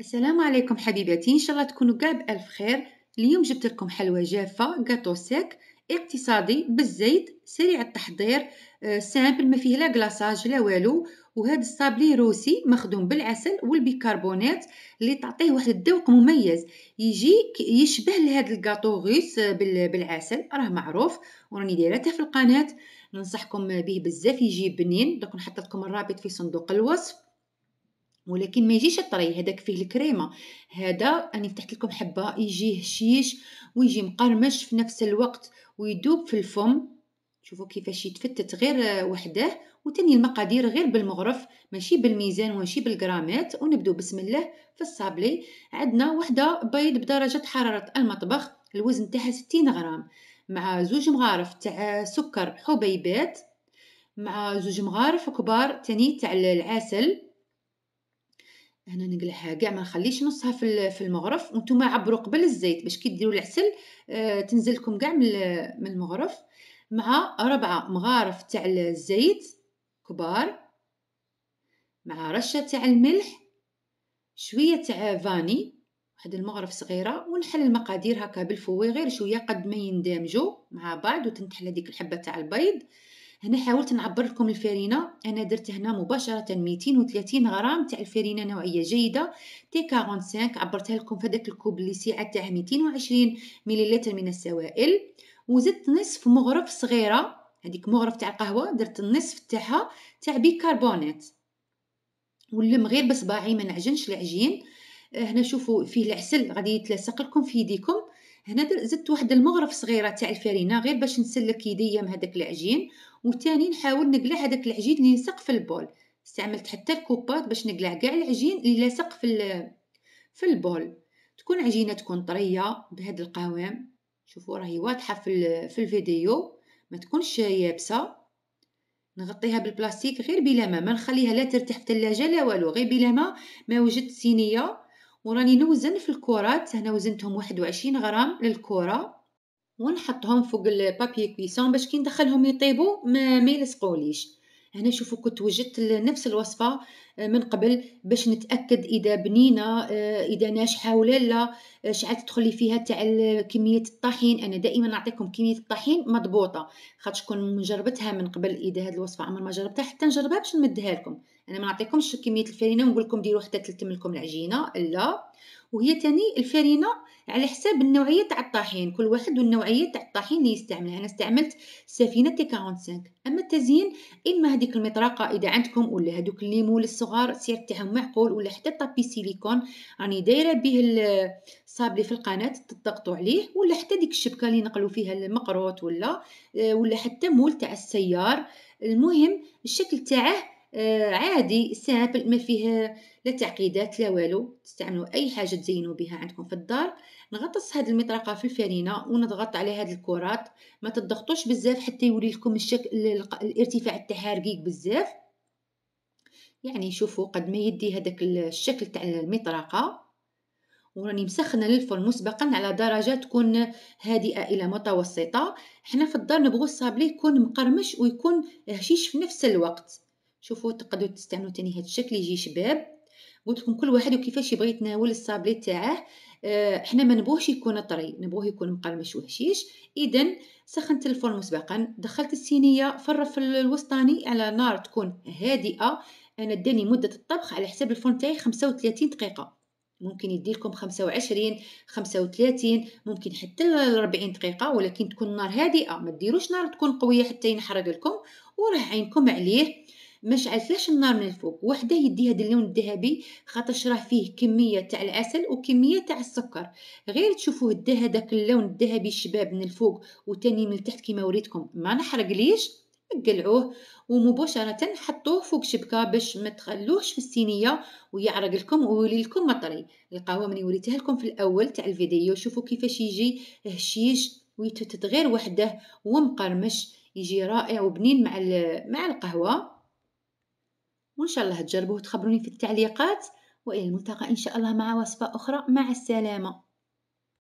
السلام عليكم حبيباتي ان شاء الله تكونوا كاع بالف خير اليوم جبت لكم حلوى جافه كاطو سيك اقتصادي بالزيت سريع التحضير آه، سامبل ما فيه لا كلاصاج لا والو وهذا الصابلي روسي مخدوم بالعسل والبيكربونات اللي تعطيه واحد الذوق مميز يجي يشبه لهذا الكاطو غوس آه، بالعسل راه معروف وراني دايرته في القناه ننصحكم به بزاف يجي بنين دوك نحط لكم الرابط في صندوق الوصف ولكن ما يجيش الطري هذاك فيه الكريمه هذا اني فتحت لكم حبه يجي هشيش ويجي مقرمش في نفس الوقت ويدوب في الفم شوفوا كيفاش يتفتت غير وحده وتاني المقادير غير بالمغرف ماشي بالميزان وماشي بالجرامات ونبدو بسم الله في الصابلي عندنا وحده بيض بدرجه حراره المطبخ الوزن تاعها 60 غرام مع زوج مغارف تاع سكر حبيبات مع زوج مغارف كبار تاني تاع العسل هنا نقلعها كاع ما نخليش نصها في في المغرف وانتم عبروا قبل الزيت باش كي ديروا العسل آه، تنزلكم كاع من المغرف مع ربعة مغارف تاع الزيت كبار مع رشة تاع الملح شوية تاع فاني واحد المغرف صغيره ونحل المقادير هكا بالفوي غير شويه قد ما يندمجوا مع بعض وتنتحل هذيك الحبه تاع البيض هنا حاولت نعبر لكم الفرينه انا درت هنا مباشره 230 غرام تاع الفرينه نوعيه جيده تي 45 عبرتها لكم في هداك الكوب اللي سعه تاع 220 مليلتر من السوائل وزدت نصف مغرف صغيره هذيك مغرف تاع القهوه درت النصف تاعها تاع بيكربونات ولم غير بصباعي ما نعجنش العجين هنا شوفوا فيه العسل غادي يتلاصق لكم في يديكم هنا زدت واحد المغرف صغيره تاع الفرينه غير باش نسلك يديا من هذاك العجين وثاني نحاول نقلع هذاك العجين اللي لصق في البول استعملت حتى الكوبات باش نقلع كاع العجين اللي لاصق في في البول تكون عجينه تكون طريه بهذا القوام شوفوا راهي واضحه في في الفيديو ما تكونش يابسه نغطيها بالبلاستيك غير بلا ما ما نخليها لا ترتاح في الثلاجه لا والو غير بلا ما ما وجدت صينيه وراني نوزن في الكرات هنا وزنتهم 21 غرام للكره ونحطهم فوق البابي كويسون باش كي ندخلهم يطيبوا ما, ما يلصقوليش هنا شوفوا كنت وجدت نفس الوصفة آه، من قبل باش نتأكد إذا بنينة آه، إذا ناجحة ولا لا آه، شعلت تدخلي فيها تاع كمية الطحين أنا دائما نعطيكم كمية الطحين مضبوطة خاطر شكون جربتها من قبل إذا هاد الوصفة عمر ما جربتها حتى نجربها باش نمدها لكم انا ما نعطيكمش كميه الفرينه ونقول لكم ديروا حتى تلتم لكم العجينه لا وهي تاني الفرينه على حساب النوعيه تاع الطحين كل واحد والنوعيه تاع الطحين اللي يستعملها انا استعملت سفينه تي 45 اما التزيين اما هذيك المطرقه اذا عندكم ولا هذوك الليمون الصغار سير تاعهم معقول ولا حتى طابي سيليكون راني دايره به الصابلي في القناه تضغطوا عليه ولا حتى ديك الشبكه اللي نقلوا فيها المقروط ولا آه، ولا حتى مول تاع السيار المهم الشكل تاعه آه، عادي سامبل ما فيه لا تعقيدات لا والو تستعملوا اي حاجه تزينوا بها عندكم في الدار نغطس هذه المطرقه في الفرينه ونضغط على هذه الكرات ما تضغطوش بزاف حتى يولي لكم الشكل الارتفاع تاعها رقيق بزاف يعني شوفوا قد ما يدي هذاك الشكل تاع المطرقه وراني مسخنه للفرن مسبقا على درجه تكون هادئه الى متوسطه حنا في الدار نبغوا الصابلي يكون مقرمش ويكون هشيش في نفس الوقت شوفوا تقدروا تستعملوا تاني هذا الشكل يجي شباب قلت لكم كل واحد وكيفاش يبغي يتناول الصابلي تاعه اه حنا ما نبغوش يكون طري نبغوه يكون مقرمش وهشيش اذا سخنت الفرن مسبقا دخلت الصينيه فرف الوسطاني على نار تكون هادئه انا داني مده الطبخ على حساب الفرن تاعي 35 دقيقه ممكن يدي لكم 25 35 ممكن حتى ل 40 دقيقه ولكن تكون النار هادئه ما ديروش نار تكون قويه حتى ينحرق لكم وراه عينكم عليه مش شعلتلاش النار من الفوق وحده يدي هذا اللون الذهبي خاطرش راه فيه كميه تاع العسل وكميه تاع السكر غير تشوفوه دا هذاك اللون الذهبي الشباب من الفوق وتاني من التحت كما وريتكم ما نحرقليش قلعوه نقلعوه ومباشره حطوه فوق شبكه باش ما تخلوهش في الصينيه ويعرق لكم ويولي لكم مطري القهوه اللي وريتها لكم في الاول تاع الفيديو شوفوا كيفاش يجي هشيش ويتتغير وحده ومقرمش يجي رائع وبنين مع مع القهوه وإن شاء الله تجربوه وتخبروني في التعليقات وإلى الملتقى إن شاء الله مع وصفة أخرى مع السلامة